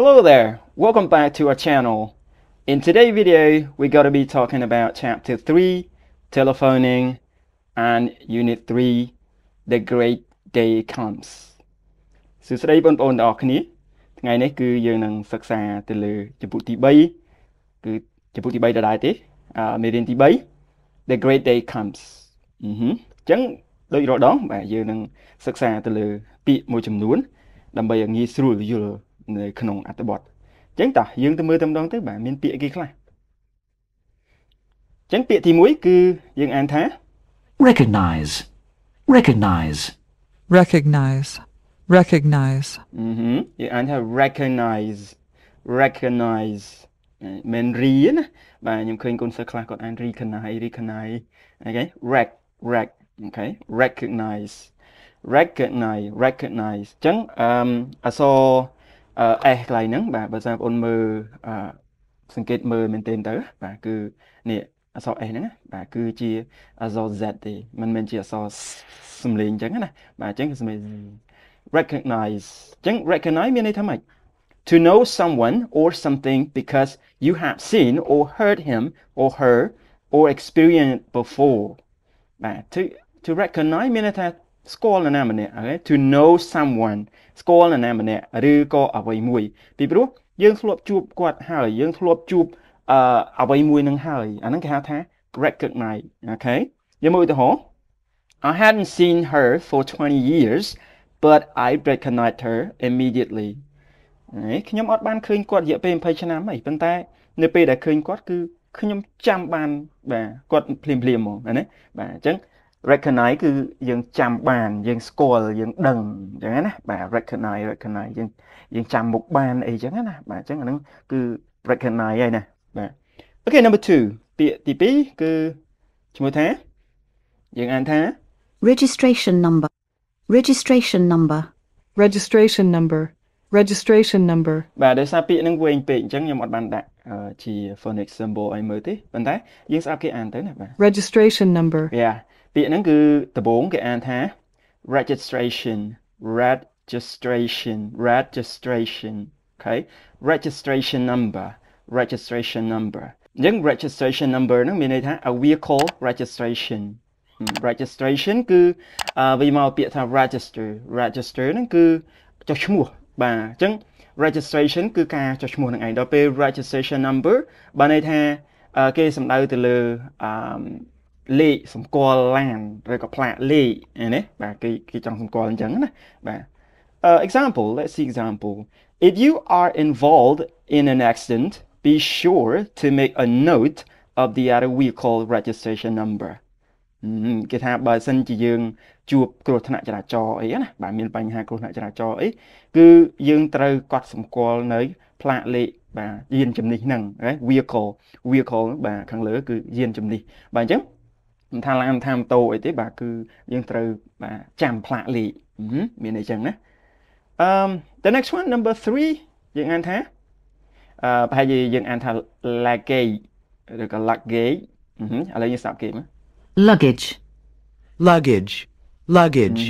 Hello there, welcome back to our channel. In today's video, we're going to be talking about Chapter 3, Telephoning, and Unit 3, The Great Day Comes. សួស្តីបងប្អូនទាំងអស់គ្នាថ្ងៃនេះគឺយើងនឹងសិក្សា ទៅលើជំពូកទី3គឺជំពូកទី3ដដែលទេមេរៀនទី3 The Great Day Comes អឺហឹមអញ្ចឹងដូចរាល់ដងបាទយើងនឹងសិក្សាទៅលើពាក្យមួយចំនួន ដើម្បីឲ្យងាយស្រួលយល់នៅក្នុងអត្ថបទអញ្ចឹងតោះយើងទៅមើលតែម្ដងទៅបាទមានពាក្យគេខ្លះអញ្ចឹងពាក្យទី1គឺយើងអានថា recognize recognize recognize recognize អឺយើងអានថា recognize recognize មិនរីណាបាទខ្ញុំឃើញកូនសិស្សខ្លះគាត់អាន recognize recognize អូខេ rec rec អូខេ recognize recognize recognize អញ្ចឹងអឺអក្សរ S កន្លែងហ្នឹងបាទបើសិនបងប្អូនមើលសង្កេតមើលមែនទែនទៅ បាទគឺនេះអក្សរ S ហ្នឹងបាទគឺជាអក្សរ Z ទេមិនមែនជាអក្សរសំលេងអញ្ចឹងណាបាទអញ្ចឹងសំលេង recognize អញ្ចឹង recognize មានន័យថាម៉េច to know someone or something because you have seen or heard him or her or experienced before បាទ to to recognize មានន័យថា ស្គាល់នរណាម្នាក់ okay to know someone ស្គាល់នរណាម្នាក់ឬក៏អ្វីមួយពីព្រោះយើងធ្លាប់ជួបគាត់ហើយយើងធ្លាប់ជួបអឺអ្វីមួយនឹងហើយអាហ្នឹងគេហៅថា recognize អូខេយើងមើលឧទាហរណ៍ I hadn't seen her for 20 years but I recognized her immediately ខ្ញុំអត់បានឃើញគាត់រយៈពេល20ឆ្នាំអីប៉ុន្តែ នៅពេលដែលឃើញគាត់គឺខ្ញុំចាំបាន បាទគាត់ភ្លាមភ្លាមហ្មងណាបាទអញ្ចឹង recognize គឺយើងចាំបានយើងស្គាល់យើង ដឹងអញ្ចឹងណា បាទ recognize recognize យើងយើងចាំមុខបានអីអញ្ចឹងណាបាទអញ្ចឹងអាហ្នឹងគឺ recognize ហើយណាបាទអូខេ number 2ពាក្យទី2គឺឈ្មោះថាយើងអានថា registration number registration number registration number registration number បាទដោយសារពាក្យហ្នឹងវែងពេកអញ្ចឹងខ្ញុំអត់បានដាក់ជា phonics symbol ឲ្យមើលទេប៉ុន្តែយើងស្អាប់គេអានទៅណាបាទ registration number yeah ពាក្យហ្នឹងគឺដំបូងគេអានថា registration registration registration okay registration number registration number អញ្ចឹង registration number ហ្នឹងមានន័យថា a vehicle registration registration គឺវាមកពាក្យថា register register ហ្នឹងគឺចុះឈ្មោះបាទអញ្ចឹង registration គឺការចុះឈ្មោះនឹងឯងដល់ពេល registration number បានន័យថាគេសំដៅទៅលើអឺលេខសម្គាល់ឡានឬក៏ផ្លាកលេខណាបាទគេគេចង់សម្គាល់អញ្ចឹងណាបាទ Uh, example, let's see example. If you are involved in an accident, be sure to make a note of the auto vehicle registration number. គេថាបើសិនជាយើង ជួបគ្រោះថ្នាក់ចរាចរណ៍អីណាបាទមានបញ្ហាគ្រោះថ្នាក់ចរាចរណ៍អីគឺយើងត្រូវកត់សម្គាល់នៅផ្លាកលេខបាទយានជំនិះហ្នឹង vehicle vehicle បាទខាងលើ គឺយានជំនិះបាទអញ្ចឹងមិនថាឡានមិនថាម៉ូតូអីទេបាទគឺយើងត្រូវបាទចាំផ្លាកលេខមានអីចឹងណាអឺម the next one number 3យើងអានថាអឺប្រហែលជាយើងអានថា luggage ឬក៏ luggage ឥឡូវយើងស្ដាប់គេមើល luggage luggage luggage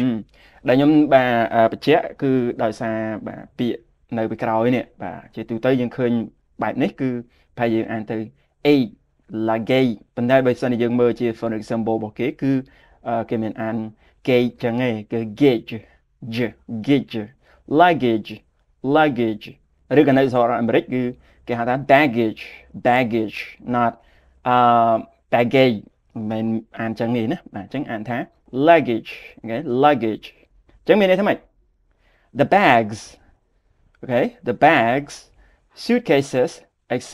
ដែលខ្ញុំបាទបញ្ជាក់គឺដោយសារបាទពាក្យនៅពីក្រោយនេះបាទជាទូទៅយើងឃើញបែបនេះគឺប្រហែលយើងអានទៅ eight là gay ប៉ុន្តែបើសិនជាយើងមើលជា phonic symbol របស់គេគឺគេមានអាន gay cái gauge gauge luggage luggage Rồi cái cái này ឬក៏នៅសហរដ្ឋអាមេរិកគឺគេហៅថា baggage baggage not uh ờ, ăn thế. luggage អូខេ luggage អញ្ចឹងមានន័យថាម៉េច the bags okay the bags suitcases etc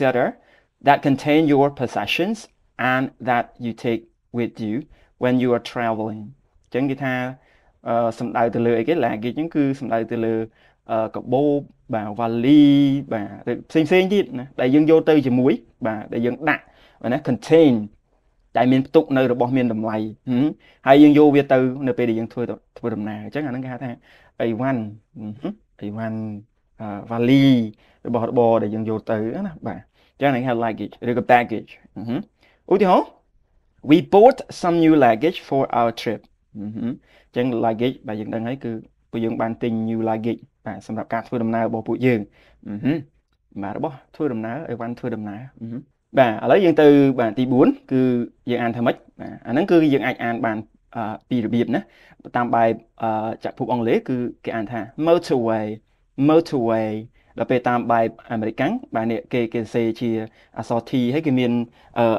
that contain your possessions and that you take with you when you are traveling អញ្ចឹងគេថាសំដៅទៅលើអីគេ luggage ហ្នឹងគឺសំដៅទៅលើកាបូបបាទ vali បាទផ្សេងផ្សេងទៀតណាដែលយើងយកទៅជាមួយបាទដែលយើងដាក់ណា contain ដែលមានផ្ទុក នៅ របស់មានតម្លៃហើយយើងយកវាទៅ នៅពេលដែលយើងធ្វើធ្វើដំណើរអញ្ចឹងអាហ្នឹងគេហៅថាអីវ៉ាន់អីវ៉ាន់ vali របស់របរដែលយើងយកទៅណាបាទចឹងនឹងហៅ luggage ឬក៏ baggage ឧទាហរណ៍ we bought some new luggage for our trip ចឹង luggage បាទយើងដឹងហើយគឺពួកយើងបានទិញ new luggage បាទសម្រាប់ការធ្វើដំណើររបស់ពួកយើងបាទរបស់ធ្វើដំណើរអីវ៉ាន់ធ្វើដំណើរបាទឥឡូវយើងទៅបាទទី4គឺយើងអានថាម៉េចបាទអាហ្នឹងគឺយើងអាចអានបានពីររបៀបណាតាមបែបចាក់ភពអង់គ្លេសគឺគេអានថា motorway motorway ដល់ពេលតាមបែបអាមេរិកបាទនេះគេគេសេជាអក្សរ T ហើយគេមាន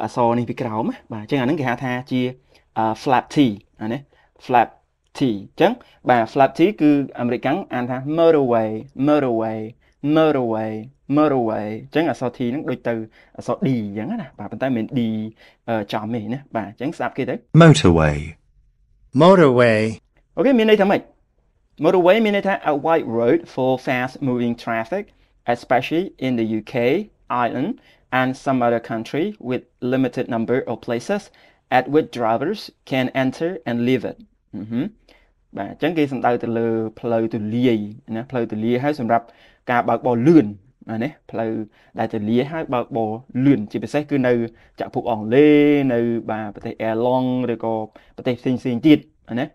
អក្សរនេះពីក្រោម បាទអញ្ចឹងអាហ្នឹងគេហៅថាជា flat T អានេះ flat T អញ្ចឹងបាទ flat T គឺអាមេរិកអានថា motorway motorway motorway motorway អញ្ចឹងអក្សរ T ហ្នឹងដូចទៅអក្សរ D អញ្ចឹងណា បាទប៉ុន្តែមិន D ចំទេណាបាទអញ្ចឹងស្ដាប់គេទៅ motorway motorway អូខេមានន័យថាម៉េច Motorway មានន័យថា a wide road for fast moving traffic especially in the UK, Ireland and some other country with limited number of places at which drivers can enter and leave it បាទអញ្ចឹងគេសំដៅទៅលើផ្លូវទូលាយណាផ្លូវទូលាយហើយសម្រាប់ការបើកបរលឿនអានេះផ្លូវដែលទូលាយហើយបើកបរលឿនជាពិសេសគឺនៅចក្រភពអង់គ្លេសនៅបាទប្រទេសអែឡង់ឬក៏ប្រទេសផ្សេងៗទៀតណា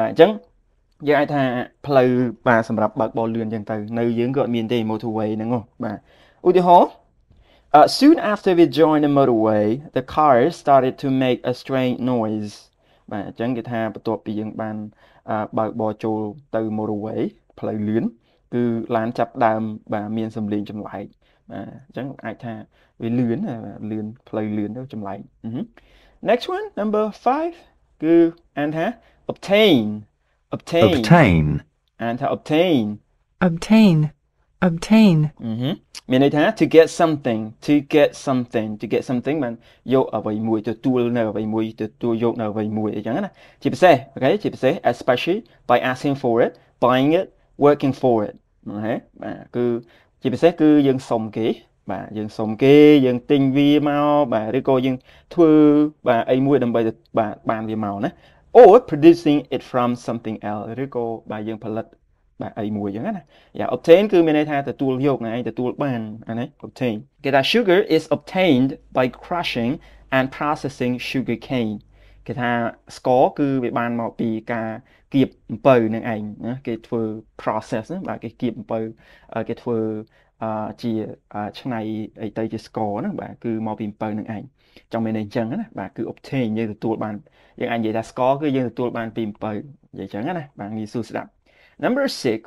បាទអញ្ចឹងយើងអាចថាផ្លូវបាទសម្រាប់បើកបលលឿនចឹងទៅ នៅយើងក៏អត់មានទេ motorway ហ្នឹងបាទឧទាហរណ៍ Uh, soon after we joined the motorway, the car started to make a strange noise. បាទអញ្ចឹងគេថាបន្ទាប់ពីយើងបានបើកបរចូលទៅ motorway ផ្លូវលឿនគឺឡានចាប់ដើមបាទមានសំឡេងចម្លែកបាទអញ្ចឹងអាចថាវាលឿនលឿនផ្លូវលឿនទៅចម្លែក Next one number 5គឺអានថា obtain obtain obtain អានថា obtain obtain obtain មានន័យថា to get something to get something to get something បានយកអ្វីមួយទទួលនៅអ្វីមួយទទួលយកនៅអ្វីមួយអីចឹងណាជាពិសេសអូខេជាពិសេស especially by asking for it buying it working for it ណាបាទគឺជាពិសេសគឺយើងសុំគេ បាទយើងសុំគេ យើងទិញវាមកបាទឬក៏យើង ធ្វើបាទអីមួយដើម្បីបាទបាន វាមកណា or producing it from something else ឬក៏បើយើងផលិតបាទអីមួយអញ្ចឹងណា Yeah obtain គឺមានន័យថាទទួលយកហ្នឹងឯងទទួលបានអានេះ obtain គេថា sugar is obtained by crushing and processing sugar cane គេថាស្ករគឺវាបានមកពីការគៀបអំពៅនឹងឯងណាគេធ្វើ process ណាបាទគេគៀបអំពៅគេធ្វើជាឆ្នៃអីទៅជាស្ករហ្នឹងបាទគឺមកពីអំពៅនឹងឯង trong bên này cứ obtain như anh vậy យើងទទួលបានយើងអាចនិយាយថា score cứ như tìm vậy bạn គឺយើងទទួលបានពី7និយាយចឹងណាបាទងាយស្រួលស្ដាប់ number six 6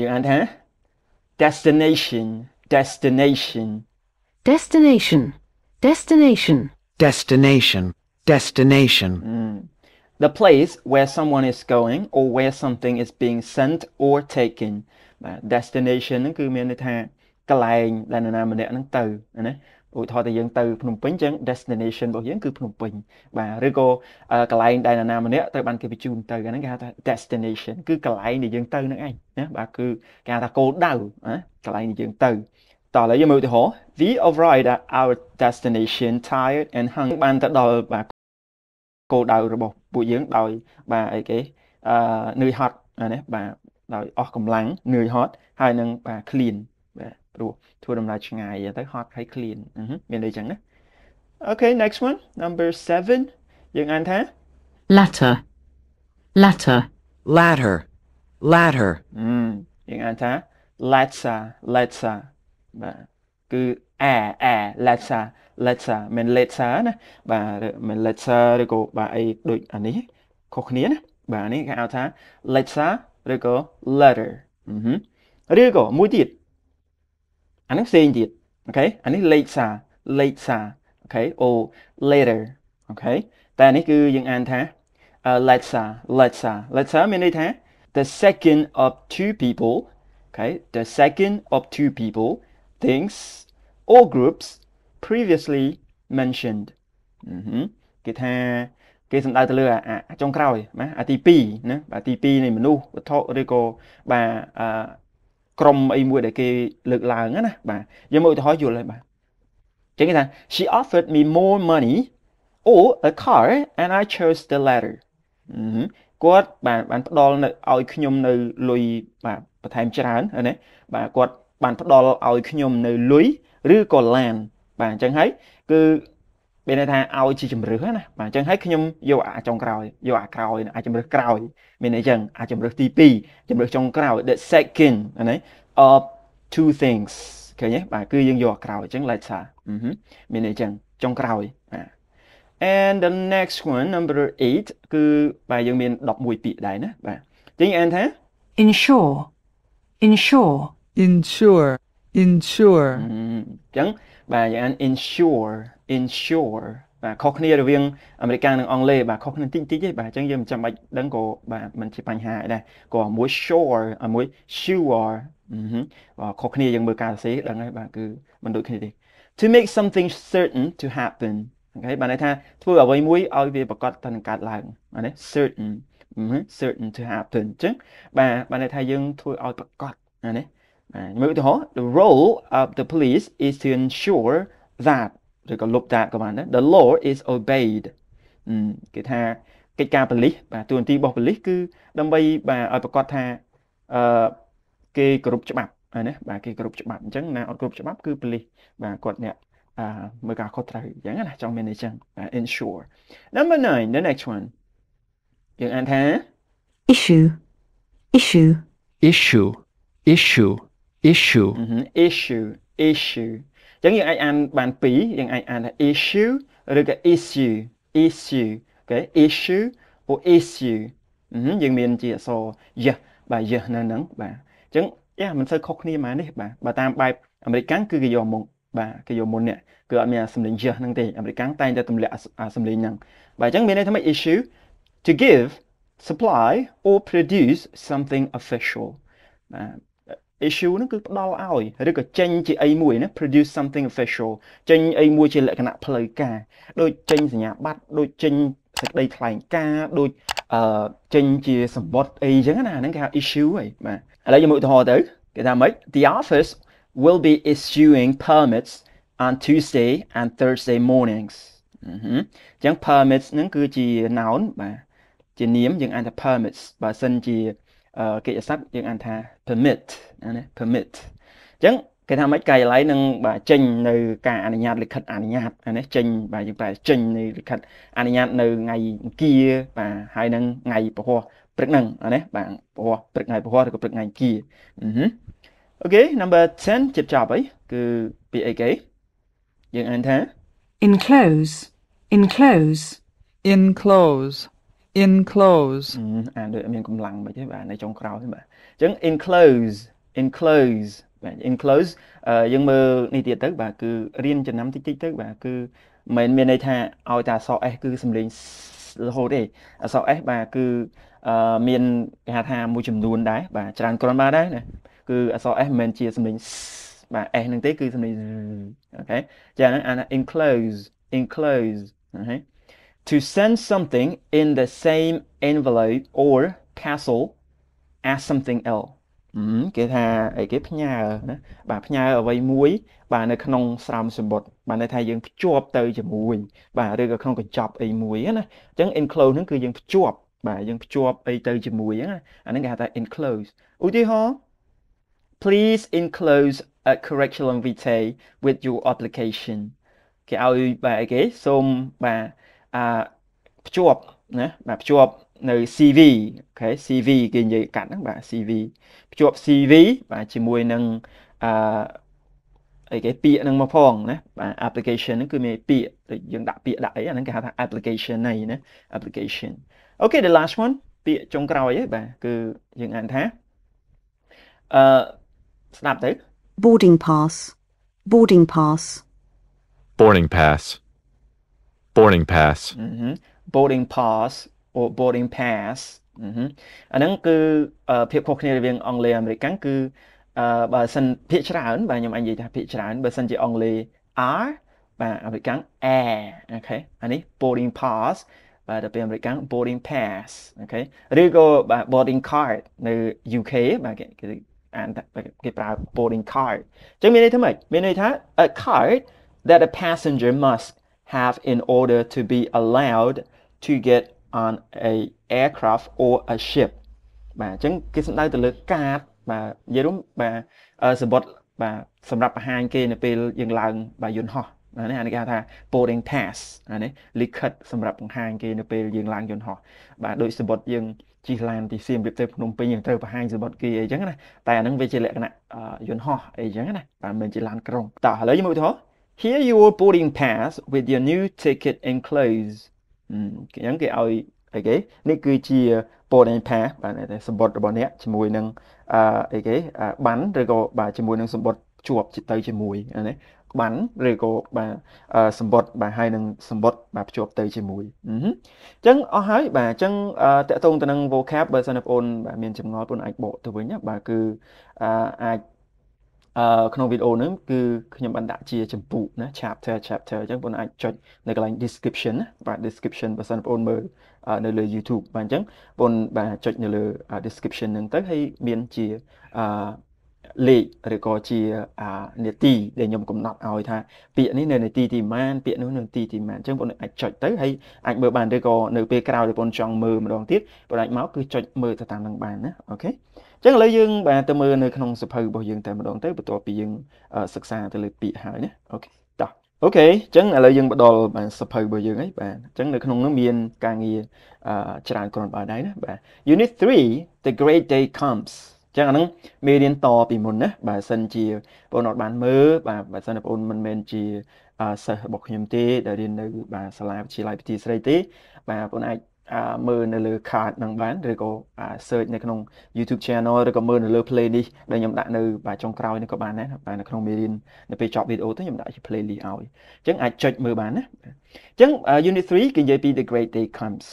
យើងអានថា destination destination destination destination destination destination hmm. the place where someone is going or where something is being sent or taken destination បាទ destination ហ្នឹងគឺមានន័យថាកន្លែងដែលនរណាម្នាក់ហ្នឹងទៅណាឧទាហរណ៍តែយើងទៅភ្នំពេញចឹង destination របស់យើងគឺភ្នំពេញបាទឬក៏កន្លែងដែលនរណាម្នាក់ត្រូវបានគេបញ្ជូនទៅហ្នឹងគេហៅថា destination គឺកន្លែងដែលយើងទៅហ្នឹងឯងណាបាទគឺគេហៅថាគោលដៅណាកន្លែងដែលយើងទៅតោះឥឡូវយើងមើលឧទាហរណ៍ we arrived at our destination tired and hungry បានទៅដល់បាទគោលដៅរបស់ ពួកយើងដោយបាទអីគេអឺនឿយហត់ណាបាទដោយអស់កម្លាំងនឿយហត់ហើយនឹងបាទ clean បាទព្រោះធ្វើតម្លៃឆ្ងាយទៅហត់ហើយ clean មានដូចចឹងណា ừ Okay next one number seven, Anh 7យើងអានថា ladder ladder ladder ladder យើងអានថា ladder ladder បាទគឺ a a ladder ladder មិន ladder ណាបាទមិន ladder ឬក៏បាទអីដូចអានេះខុសគ្នាណាបាទនេះគេហៅថា ladder ឬក៏ letter ឬក៏មួយទៀតអានេះផ្សេងទៀតអូខេអានេះលេខសារលេខសារអូខេ o letter អូខេតែនេះគឺយើងអានថា letter letter letter មានន័យថា the second of two people okay the second of two people things or groups previously mentioned គេថាគេសំដៅទៅលើអាចុងក្រោយណាអាទី2ណាបាទទី2នៃមនុស្សវត្ថុឬក៏បាទក្រុមអីមួយដែលគេលើកឡើងណា បាទយើងមើលឧទាហរណ៍យល់ហើយបាទចឹងគេថា she offered me more money or a car and I chose the latter គាត់បាទបានផ្ដល់នៅឲ្យខ្ញុំនៅលុយបាទបន្ថែមច្រើនណាបាទគាត់បានផ្ដល់ឲ្យខ្ញុំនៅលុយឬក៏ឡានបាទអញ្ចឹងហើយគឺមានន័យថាឲ្យជាជំរឿសណាបាទអញ្ចឹងហើយខ្ញុំយកអាចុងក្រោយយកអាក្រោយ អាជំរឿសក្រោយមានអីចឹងអាជំរឹះទី2ជំរឹះចុងក្រោយ the second ហ្នឹង of two things ឃើញទេបាទគឺយើងយកក្រោយអញ្ចឹង let's say មានអីចឹងចុងក្រោយបាទ and the next one number 8គឺ បាទយើងមាន11ពាក្យដែរណាបាទចឹងអានថា insure insure insure insure អញ្ចឹងបាទយើងអាន insure insure បាទខុសគ្នារវាងអាមេរិកនិងអង់គ្លេសបាទខុសគ្នាតិចតិចទេបាទអញ្ចឹងយើងមិនចាំបាច់ដឹងក៏បាទมันជាបញ្ហាអីដែរក៏មួយ sure មួយ sure ខុសគ្នាយើងមើលការសរសេរដឹងហើយបាទគឺមិនដូចគ្នាទេ to make something certain to happen អូខេបានន័យថាធ្វើអ្វីមួយឲ្យវាប្រកបទៅនឹងកើតឡើងណា certain certain to happen អញ្ចឹងបាទបានន័យថាយើង ធ្វើឲ្យប្រកបណាមើលឧទាហរណ៍ the role of the police is to ensure that ឬក៏លុបដាក់ក៏បានដែរ the law is obeyed គេថាកិច្ចការបលិសបាទទួនាទីរបស់បលិសគឺដើម្បីបាទឲ្យប្រកាសថាអឺគេគ្រប់ច្បាប់ណាបាទគេគ្រប់ច្បាប់អញ្ចឹងណាអត់គ្រប់ច្បាប់គឺបលិសបាទគាត់អ្នកអឺមើលការខុសត្រូវអញ្ចឹងណាចង់មានអញ្ចឹង ensure number 9 the next one យើងអានថា issue issue issue issue issue issue issue ចឹងយើងអាចអានបានពីរយើងអាចអានថា issue ឬក៏ issue issue អូខេ issue ពួក issue យើងមានជាអក្សរ yes បាទ yes នៅនឹងបាទអញ្ចឹងយ៉ាមិនសូវខុសគ្នាម៉ែនេះបាទបើតាម បែបអាមេរិកគឺគេយកមកបាទគេយកមុននេះគឺអត់មានសំលេង yes ហ្នឹងទេអាមេរិកតែងតែទម្លាក់សំលេងហ្នឹងបាទអញ្ចឹងមានន័យថាម៉េច issue to give supply or produce something official បាទ issue ហ្នឹងគឺផ្ដល់ឲ្យឬក៏ចេញជាអីមួយណា produce something official ចេញអីមួយជាលក្ខណៈផ្លូវការ ដូចចេញសញ្ញាបត្រដូចចេញសេចក្តីថ្លែងការណ៍ដូចអឺចេញជា សម្បត្តិអីចឹងណាហ្នឹងគេហៅ issue ហីបាទឥឡូវយើងមើលឧទាហរណ៍ទៅគេថាម៉េច The office will be issuing permits on Tuesday and Thursday mornings អញ្ចឹង permits ហ្នឹងគឺជា noun បាទជានាមយើងអានថា permits បើសិនជាកិច្ចស័ព្ទយើងអានថា permit ណា permit អញ្ចឹងគេថាម៉េចកាយឡៃនឹងបាទចេញនៅការអនុញ្ញាតលិខិតអនុញ្ញាតណាចេញបាទយើងប្រែចេញនៅលិខិតអនុញ្ញាត នៅថ្ងៃអង្គារបាទហើយនឹងថ្ងៃពហុព្រឹកហ្នឹងណាបាទពហុព្រឹកថ្ងៃពហុឬក៏ព្រឹកថ្ងៃអង្គារអូខេ number 10ជិតចប់ហើយគឺពាក្យអីគេយើងអានថា enclose enclose enclose enclose អានដូចមានកម្លាំងមិនទេបាទនៅចុងក្រោយបាទអញ្ចឹង enclose enclose បាទ enclose យើងមើលនេះទៀតទៅបាទគឺរៀនចំណាំតិចតិចទៅបាទគឺមិនមានន័យថាឲ្យតែអក្សរ S គឺសំលេងរហូតទេអក្សរ S បាទគឺមានគេហៅថាមួយចំនួនដែរបាទច្រើនគ្រាន់បានដែរណាគឺអក្សរ S មិនមែនជាសំលេងបាទ S ហ្នឹងទេគឺសំលេងអូខេចាហ្នឹងអា enclose enclose អូខេ to send something in the same envelope or parcel as something else គេថាអីគេផ្ញើណាបាទផ្ញើអ្វីមួយ បាទនៅក្នុងស្រោមសម្បត្តិបាទន័យថាយើងភ្ជាប់ទៅជាមួយ បាទឬក៏ក្នុងកញ្ចប់អីមួយណាអញ្ចឹង enclose ហ្នឹងគឺយើងភ្ជាប់បាទយើងភ្ជាប់អីទៅជាមួយហ្នឹងអាហ្នឹងគេហៅថា enclose ឧទាហរណ៍ please enclose a curriculum vitae with your application គេឲ្យបាទអីគេសូមបាទអភ្ជាប់ណាបាទភ្ជាប់នៅ CV អូខេ CV គេនិយាយកាត់ហ្នឹងបាទ CV ភ្ជាប់ CV បាទជាមួយនឹងអអីគេពាក្យហ្នឹងមកផង ណា បាទ application ហ្នឹងគឺមានពាក្យដូចយើងដាក់ពាក្យដាក់អីអាហ្នឹងគេហៅថា application ណីណា application Okay the last one ពាក្យចុងក្រោយហ្នឹងបាទគឺយើងអានថាអឺស្ដាប់ទៅ boarding pass boarding pass boarding pass boarding pass boarding pass or boarding pass អាហ្នឹងគឺភាពខុសគ្នារវាងអង់គ្លេសអាមេរិកគឺបើសិនភាគច្រើន បាទខ្ញុំអាចនិយាយថាភាគច្រើន បើសិនជាអង់គ្លេស are បាទអាមេរិក air អូខេអានេះ boarding pass បាទទៅពេលអាមេរិក boarding pass អូខេឬក៏បាទ boarding card នៅ UK បាទគេគេអានគេប្រើ boarding card អញ្ចឹងមានន័យថាម៉េចមានន័យថា a card that a passenger must have in order to be allowed to get on a aircraft or a ship បាទអញ្ចឹងគេសំដៅទៅលើកាតបាទនិយាយរួមបាទសម្បត្តិបាទសម្រាប់បង្ហាញគេនៅពេលយើងឡើងបាទយន្តហោះណានេះអានេះគេហៅថា boarding pass អានេះលិខិតសម្រាប់បង្ហាញគេនៅពេលយើងឡើងយន្តហោះបាទដោយសម្បត្តិយើងជិះឡានពីសៀមរាបទៅភ្នំពេញយើងត្រូវបង្ហាញសម្បត្តិគេអីចឹងណាតែអានឹងវាជាលក្ខណៈយន្តហោះអីចឹងណាបាទមិនជាឡានក្រុងតោះឥឡូវយើងមើលទៅ here your boarding pass with your new ticket enclosed អញ្ចឹងគេឲ្យអីគេនេះគឺជា boarding pass បាទសម្បត្តិរបស់អ្នកជាមួយនឹងអឺអីគេបានឬក៏បាទជាមួយនឹងសម្បត្តិជាប់ទៅជាមួយណាបានឬក៏បាទសម្បត្តិបាទហើយនឹងសម្បត្តិបាទភ្ជាប់ទៅ ជាមួយអញ្ចឹងអស់ហើយបាទអញ្ចឹងតកតងទៅនឹង vocab បើសិនបងប្អូនបាទមានចម្ងល់បងអាចបកទៅវិញបាទគឺអាចអឺក្នុងវីដេអូហ្នឹងគឺខ្ញុំបានដាក់ជាចម្ពោះណា chapter chapter អញ្ចឹងបងអាចចុចនៅកន្លែង description ណាបាទ description បើសិនបងមើលនៅលើ YouTube បាទអញ្ចឹងបងបាទចុចនៅលើ description ហ្នឹងទៅហើយមានជាអឺលេខឬក៏ជានេតិដែលខ្ញុំកំណត់ឲ្យថាពាក្យនេះនៅនេតិទីម៉ានពាក្យនោះនៅនេតិទីម៉ានអញ្ចឹងបងអាចចុចទៅហើយអាចមើលបានឬក៏នៅពេលក្រោយដែលបងចង់មើលម្ដងទៀតបងអាចមកគឺចុចមើលទៅតាមនឹងបានណាអូខេចឹងឥឡូវយើងបាទទៅមើលនៅក្នុងសភៅរបស់យើងតែម្ដងទៅបន្ទាប់ពីយើងសិក្សាទៅលើពាក្យហើយណាអូខេតោះអូខេអញ្ចឹងឥឡូវយើងបដលបាទសភៅរបស់យើងហីបាទអញ្ចឹងនៅក្នុងនោះមានការងារច្រើនគ្រាន់បើដែរណាបាទ Unit 3 The Great Day Comes ចឹងអាហ្នឹងមេរៀនតពីមុនណាបើសិនជាបងអត់បានមើលបាទបើសិនបងមិនមែនជាសិស្សរបស់ខ្ញុំទេដែលរៀននៅ បាទសាលាវិទ្យាល័យពិធីស្រីទេបាទបងអាចមើលនៅលើ card នឹងបានឬក៏ search នៅក្នុង YouTube channel ឬក៏មើលនៅលើ play នេះដែលខ្ញុំដាក់នៅបាទចុងក្រោយនេះក៏បានដែរបាទនៅក្នុងមេរៀននៅពេលចប់វីដេអូទៅខ្ញុំដាក់ជា playlist ឲ្យអញ្ចឹងអាចចុចមើលបានណាអញ្ចឹង unit 3គេនិយាយពី the great day comes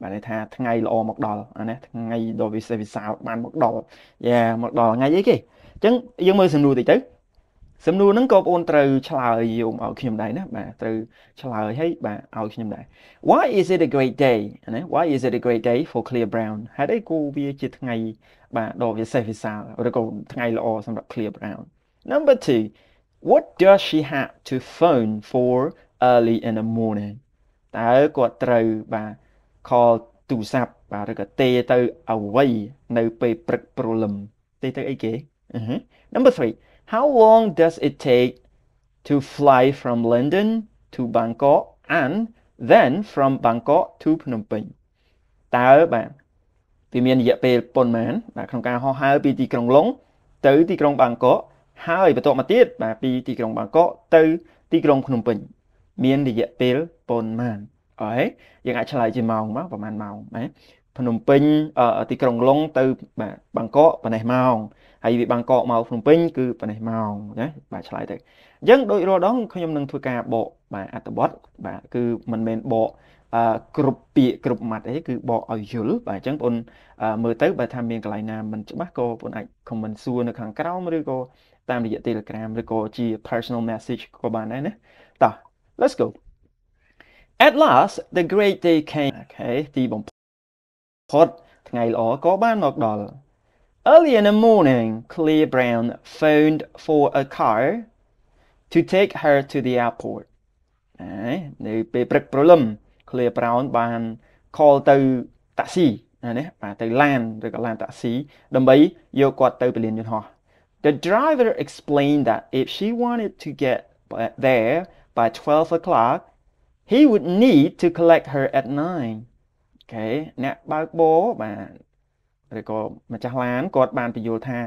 បាទន័យថាថ្ងៃល្អមកដល់ណាថ្ងៃដ៏វិសេសវិសាលបានមកដល់យ៉ាមកដល់ថ្ងៃអីគេអញ្ចឹងយើងមើលសំណួរតិចទៅសំណួរហ្នឹងក៏បងប្អូនត្រូវឆ្លើយយោមឲ្យខ្ញុំដែរណាបាទត្រូវឆ្លើយឲ្យបាទឲ្យខ្ញុំដែរ Why is it a great day ណា Why is it a great day for Clear Brown ហេតុអីគូវាជាថ្ងៃបាទដ៏វិសេសវិសាលឬក៏ថ្ងៃល្អសម្រាប់ Clear Brown Number 2 What does she have to phone for early in the morning តើគាត់ត្រូវបាទ call ទូរស័ព្ទបាទឬក៏ទេទៅអ្វីនៅពេលព្រឹកព្រលឹមទេទៅអីគេ Number 3 How long does it take to fly from London to Bangkok and then from Bangkok to Phnom Penh តើបាទវាមានរយៈពេលប៉ុន្មានបាទក្នុងការហោះហើរពីទីក្រុងឡុងទៅទីក្រុងបាងកកហើយបន្តមកទៀតបាទពីទីក្រុងបាងកកទៅទីក្រុងភ្នំពេញមានរយៈពេលប៉ុន្មានអូខេយើងអាចឆ្លើយជាម៉ោងមកប្រហែលម៉ោងបាទភ្នំពេញទីក្រុងឡុងទៅ បាទបាងកកប៉ណេះម៉ោងហើយវាបាងកកមកភ្នំពេញ គឺប៉ណេះម៉ោងណាបាទឆ្លើយទៅអញ្ចឹងដោយរាល់ដងខ្ញុំនឹងធ្វើការបកបាទអត្ថបទបាទគឺមិនមែនបកគ្រប់ពាក្យគ្រប់ម៉ាត់អីគឺបកឲ្យយល់បាទអញ្ចឹងបងមើលទៅបើថាមានកន្លែងណាមិនច្បាស់ក៏បងអាច comment សួរនៅខាងក្រោមឬក៏តាមរយៈ Telegram ឬក៏ជា personal message ក៏បានដែរណាតោះ let's go At last the great day came អូខេទីបំផផុតថ្ងៃល្អក៏បានមកដល់ Early in the morning, Claire Brown phoned for a car to take her to the airport. ហើយនៅពេលព្រឹកព្រលឹម Claire Brown បាន call ទៅតាក់ស៊ីណាបាទទៅឡានឬក៏ឡានតាក់ស៊ីដើម្បីយកគាត់ទៅពលានយន្តហោះ The driver explained that if she wanted to get there by 12 o'clock, he would need to collect her at 9. ខេអ្នកបើកបោបាទឬក៏ម្ចាស់ឡានគាត់បានបញ្យល់ថា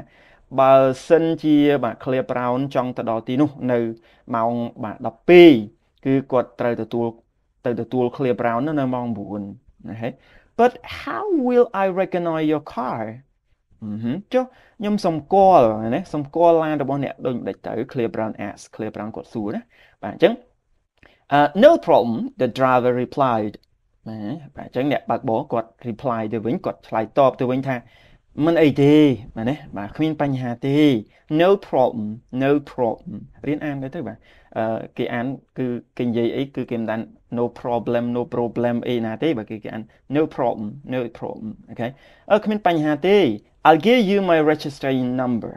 បើសិនជាបាទ clear round ចង់ទៅដល់ទីនោះ នៅម៉ោងបាទ12គឺ គាត់ត្រូវទទួលទៅទទួល clear round នៅម៉ោង9ណាហេ But how will I recognize your car ចុះខ្ញុំសម្គាល់ណាសម្គាល់ឡានរបស់អ្នកដូចម្ដេចទៅ clear round ask clear round គាត់សួរណាបាទអញ្ចឹង Uh, no problem, the driver replied. ណាបាទអញ្ចឹងអ្នកបើកបរគាត់ reply ទៅវិញគាត់ឆ្លើយតបទៅវិញថាមិនអីទេបាទណាបាទគ្មានបញ្ហាទេ no problem no problem រៀនអានទៅទៅបាទអឺគេអានគឺគេនិយាយអីគឺគេមិនដាន no problem no problem អីណាទេបាទគេគេអាន no problem no problem អូខេអឺគ្មានបញ្ហាទេ I'll give you my registration number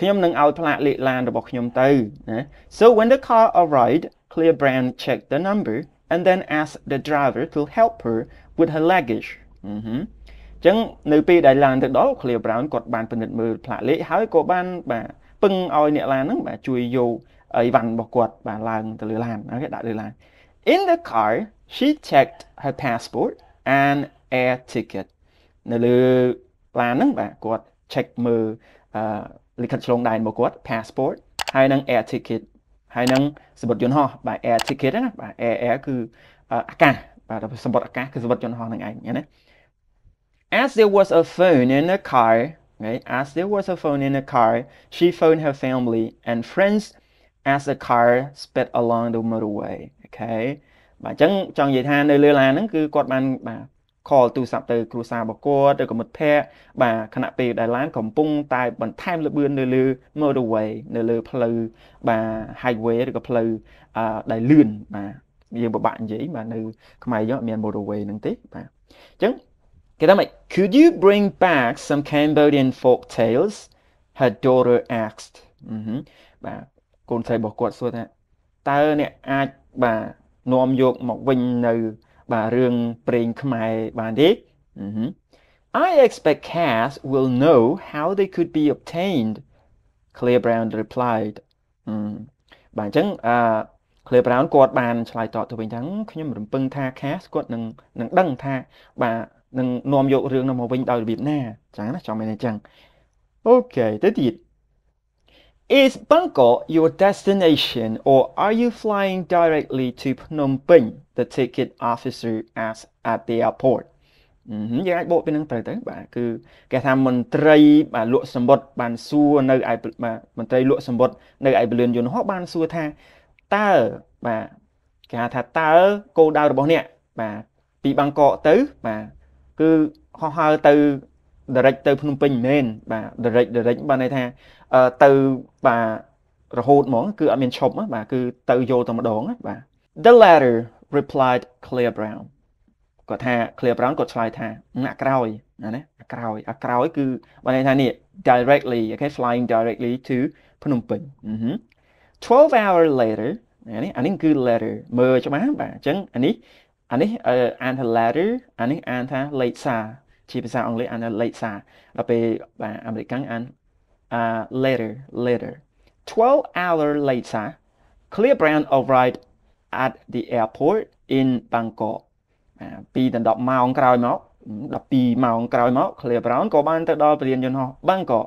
ខ្ញុំនឹងឲ្យផ្លាកលេខឡានរបស់ខ្ញុំទៅណា So when the car arrived Clear Brand checked the number and then asked the driver to help her with her luggage អឺចឹងនៅពេលដែលឡានទៅដល់ Clear Brown គាត់បានពិនិត្យមើលផ្លាកលេខហើយក៏បានបាទពឹងឲ្យអ្នកឡានហ្នឹងបាទជួយយកអីវ៉ាន់របស់គាត់បាទឡើងទៅលើឡានគេដាក់លើឡាន In the car she checked her passport and air ticket នៅលើឡានហ្នឹងបាទគាត់ check មើលលិខិតឆ្លងដែនរបស់គាត់ passport ហើយនឹង air ticket ហើយនឹងសម្បត្តិយន្តហោះបាទ air ticket ហ្នឹងបាទ air air គឺអាកាសបាទសម្បត្តិអាកាសគឺសម្បត្តិយន្តហោះហ្នឹងឯងណា As there was a phone in the car okay as there was a phone in the car she phoned her family and friends as the car sped along the motorway okay បាទអញ្ចឹងចង់និយាយថានៅលើឡានហ្នឹងគឺគាត់បានបាទ call ទូរស័ព្ទទៅគ្រួសាររបស់គាត់ឬក៏មិត្តភ័ក្តិបាទខណៈពេលដែលឡានកំពុងតែ បន្ថែមលម្អឿននៅលើ motorway នៅលើផ្លូវបាទ highway ឬក៏ផ្លូវដែលលឿនបាទយើងពិបាកនិយាយបាទនៅខ្មែរយើងអត់មាន motorway ហ្នឹងទេបាទអញ្ចឹងគេថាម៉េច Could you bring back some Cambodian folk tales her daughter asked បាទកូនស្រីរបស់គាត់សួរថាតើអ្នកអាចបាទនាំយកមកវិញនៅបាទរឿងព្រេងខ្មែរបានទេ I expect cats will know how they could be obtained Claire Brown replied បាទអញ្ចឹងអឺ Claire Brown គាត់បានឆ្លើយតបទៅវិញថាខ្ញុំរំពឹងថា cats គាត់នឹងនឹងដឹងថាបាទនឹងនាំយករឿងនោះមកវិញដោយរបៀបណាចឹងណាចង់មានអញ្ចឹងអូខេទៅទៀត Is Bangkok your destination or are you flying directly to Phnom Penh? The ticket officer asked at the airport. យើងអាចបកពីនឹងទៅទៅបាទគឺគេថាមន្ត្រីបាទលក់សម្បត្តិបានសួរនៅឯបាទមន្ត្រីលក់សម្បត្តិនៅឯពលានយន្តហោះបានសួរថាតើបាទគេហៅថាតើគោលដៅរបស់អ្នកបាទពីបាងកកទៅបាទគឺហោះហើរទៅ direct ទៅ ភ្នំពេញមែនបាទ direct direct បានន័យថាទៅបាទរហូតហ្មងគឺអត់មានឈប់បាទគឺ ទៅយកតែម្ដងបាទ The letter replied Clear Brown គាត់ថា Clear Brown គាត់ឆ្លើយថាអាក្រោយណាអាក្រោយអាក្រោយ គឺបើន័យថានេះ directly okay flying directly to ភ្នំពេញ12 hour later អានេះអានេះគឺ letter មើលច្បាស់បាទអញ្ចឹងអានេះអានេះអានថា letter អានេះអានថា letter ជាភាសាអង់គ្លេសអានថា letter ដល់ពេលបាទអាមេរិកអាន uh, later later 12 hours later clear brand arrived at the airport in Bangkok ពីដល់10ម៉ោងក្រោយមក12ម៉ោងក្រោយមក Clear Brown ក៏បានទៅដល់ព្រានយន្តហោះ Bangkok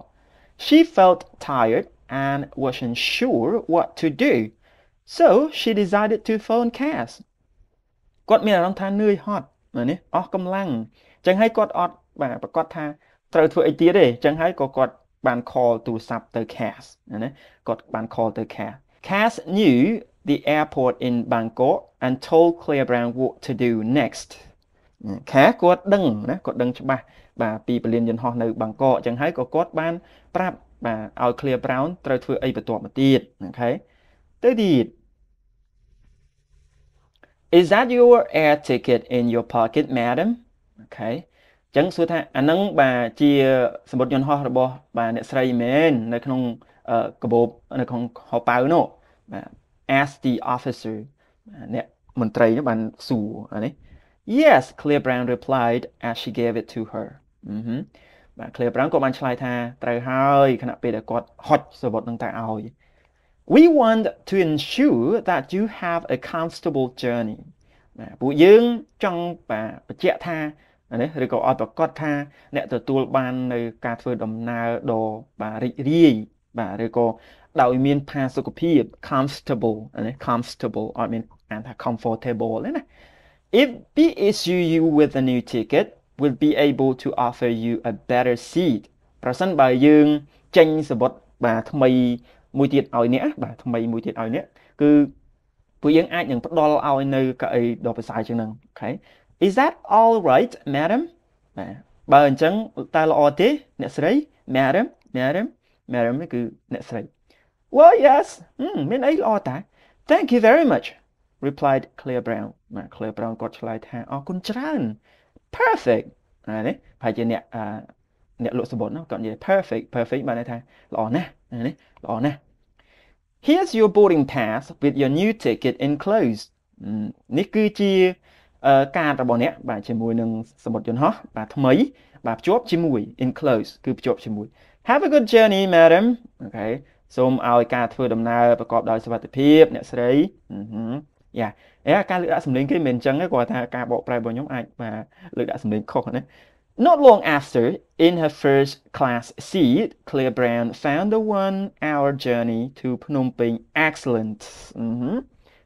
She felt tired and wasn't sure what to do so she decided to phone Cass គាត់មានអារម្មណ៍ថានឿយហត់មើលនេះ អស់កម្លាំងអញ្ចឹងហើយគាត់អត់បាទប្រកាសថាត្រូវធ្វើអីទៀតទេអញ្ចឹងហើយក៏គាត់បាន call ទូរស័ព្ទទៅ Cass ណាគាត់បាន call ទៅ Cass Cass knew the airport in Bangkok and told Claire Brown what to do next ខាគាត់ដឹងណាគាត់ដឹងច្បាស់បាទពីពលានយន្តហោះនៅ បាងកកអញ្ចឹងហើយក៏គាត់បានប្រាប់បាទឲ្យ Clear Brown ត្រូវធ្វើអីបន្ទាប់មកទៀតអូខេទៅទៀត Is that your air ticket in your pocket madam okay ចឹងសួរថាអានឹងបាទជាសម្បត្តិយន្តហោះរបស់បាទអ្នកស្រីមែននៅក្នុងកបោបនៅក្នុងហោប៉ៅនោះបាទ as the officer អ្នកមន្ត្រីនោះបានសួរអានេះ yes clear brown replied as she gave it to her បាទ clear brown ក៏បានឆ្លើយថាត្រូវហើយខណៈពេលដែលគាត់ហុចសម្បត្តិនឹងទៅឲ្យ we want to ensure that you have a comfortable journey បាទពួកយើងចង់បាទបញ្ជាក់ថាណាឬក៏ឲ្យប្រកាសថាអ្នកទទួលបាននៅការធ្វើដំណើរដ៏បាទរីករាយបាទឬក៏ដោយមានផាសុខភាព comfortable ណា comfortable អត់មានអានថា comfortable ទេណា if we issue you with a new ticket will be able to offer you a better seat ប្រសិនបើយើងចេញសបុតបាទថ្មីមួយទៀតឲ្យអ្នកបាទថ្មីមួយទៀតឲ្យ អ្នក គឺពួកយើងអាចនឹងផ្ដល់ឲ្យនៅកៅអីដ៏ប្រសើរជាងហ្នឹងអូខេ Is that all right madam បាទបើអញ្ចឹងតើល្អទេអ្នកស្រី madam madam madam នេះគឺអ្នកស្រី Well yes មានអីល្អតា Thank you very much replied Claire Brown បាទ Claire Brown គាត់ឆ្លើយថាអរគុណច្រើន perfect ណានេះប្រហែលជាអ្នកអ្នកលក់សម្បត្តិនោះគាត់និយាយ perfect perfect បានន័យថា ល្អណាស់នេះល្អណាស់ Here's your boarding pass with your new ticket enclosed នេះគឺជាកាតរបស់អ្នកបាទជាមួយនឹងសមុទ្រយន្តហោះបាទថ្មីបាទភ្ជាប់ជាមួយ enclose គឺភ្ជាប់ជាមួយ Have a good journey madam អូខេសូមឲ្យការធ្វើដំណើរប្រកបដោយសុវត្ថិភាពអ្នកស្រីយ៉ាយ៉ាការលើកដាក់សម្លេងគេមិនមែនអញ្ចឹងទេគាត់ថាការបកប្រែរបស់ខ្ញុំអាចបាទលើកដាក់សម្លេងខុសណា Not long after, in her first class seat, Claire Brown found the one-hour journey to Phnom Penh excellent.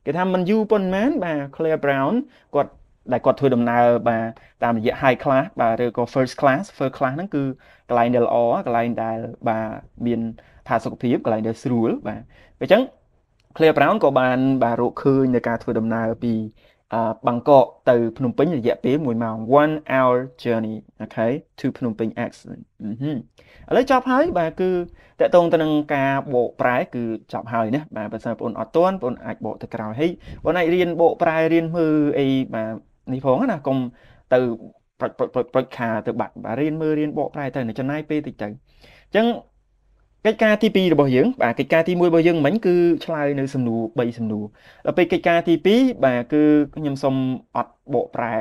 គេថាมันយូរប៉ុន្មានបាទ Claire Brown គាត់ដែលគាត់ធ្វើដំណើរបាទតាមរយៈ high class បាទឬក៏ first class first class ហ្នឹងគឺកន្លែងដែលល្អកន្លែងដែលបាទមានផាសុខភាពកន្លែងដែលស្រួលបាទអញ្ចឹង Clear Brown ក៏បាន បាទរកឃើញនៅការធ្វើដំណើរពីបាងកកទៅ ភ្នំពេញរយៈពេល1ម៉ោង1 hour journey okay to ភ្នំពេញ excellent ឥឡូវចប់ហើយ បាទគឺតកតងទៅនឹងការបកប្រែគឺចប់ហើយណាបាទបើសិនបងប្អូនអត់ទាន់បងប្អូនអាចបកទៅក្រោយហើយបងអាចរៀនបកប្រែរៀនមើលអីបាទនេះផងណាកុំទៅប្រុចប្រុចប្រុចប្រុចខាទៅបាត់បាទរៀនមើលរៀនបកប្រែទៅចំណាយពេលតិចទៅអញ្ចឹងកិច្ចការទី2របស់យើងបាទកិច្ចការទី1របស់យើងមិញគឺឆ្លើយនៅសំណួរ3សំណួរដល់ពេលកិច្ចការទី2បាទគឺខ្ញុំសូមអត់បកប្រែ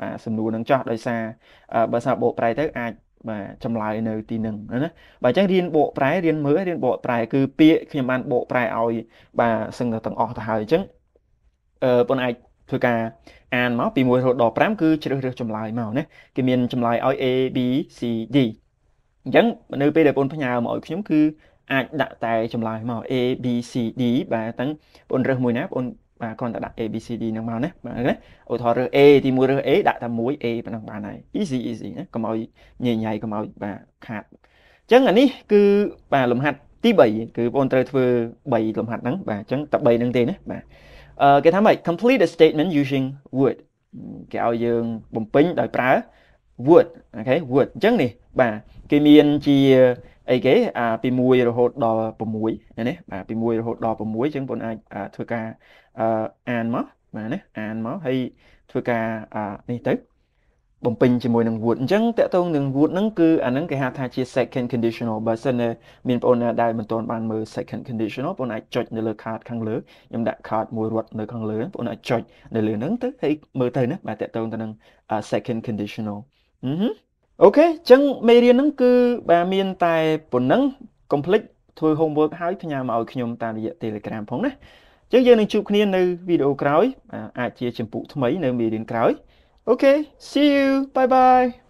បាទសំណួរនឹងចោះដោយសារបើសារបកប្រែ ទៅអាចបាទចម្លើយនៅទីនឹងណាបាទអញ្ចឹងរៀនបកប្រែរៀនមើលរៀនបកប្រែ គឺពាក្យខ្ញុំបានបកប្រែឲ្យ បាទសឹងទៅទាំងអស់ទៅហើយអញ្ចឹងអឺបងអាចធ្វើការអានមកពី1រហូតដល់5គឺជ្រើសរើសចម្លើយមកណាគេមានចម្លើយឲ្យ A B C D អញ្ចឹងនៅពេលដែលបងផ្ញើមកឲ្យខ្ញុំគឺអាចដាក់តែចម្លើយមក A B C D បាទទាំងបងរើសមួយណាបងបាទគ្រាន់តែដាក់ A B C D ហ្នឹងមកណាបាទណាឧទាហរណ៍រើស A ទី1រើស A ដាក់តែ1 A ប៉ុណ្ណឹងបានហើយ easy easy ណាកុំឲ្យញញៃកុំឲ្យបាទខាតអញ្ចឹងអានេះគឺបាទលំហាត់ទី3គឺបងត្រូវធ្វើ3លំហាត់ហ្នឹងបាទអញ្ចឹងតែ3ហ្នឹងទេណាបាទគេថាម៉េច complete a statement using would គេឲ្យយើងបំពេញដោយប្រើ would អូខេ would អញ្ចឹងនេះបាទគេមានជាអីគេអាពី1រហូតដល់6ណាបាទពី1រហូតដល់6អញ្ចឹងបងអាចធ្វើការអានមកបាទណាអានមកហើយធ្វើការនេះទៅបំពេញជាមួយនឹង would អញ្ចឹងតកតងនឹង would ហ្នឹងគឺអាហ្នឹងគេហៅថាជា second conditional បើសិនមានបងប្អូនណាដែលមិនទាន់បានមើល second conditional បងប្អូនអាចចុចនៅលើ card ខាងលើខ្ញុំដាក់ card មួយរត់នៅខាងលើបងប្អូនអាចចុចនៅលើហ្នឹងទៅហើយមើលទៅណាបាទតកតងទៅនឹង second conditional អូខេអញ្ចឹងមេរៀនហ្នឹងគឺបាទមានតែប៉ុណ្ណឹង complete ធ្វើ homework ហើយផ្ញើមកឲ្យខ្ញុំតាមរយៈ Telegram ផងណាអញ្ចឹងយើងនឹងជួបគ្នានៅវីដេអូក្រោយអាចជាចម្ពោះថ្មីនៅមេរៀនក្រោយ Okay, see you. Bye bye.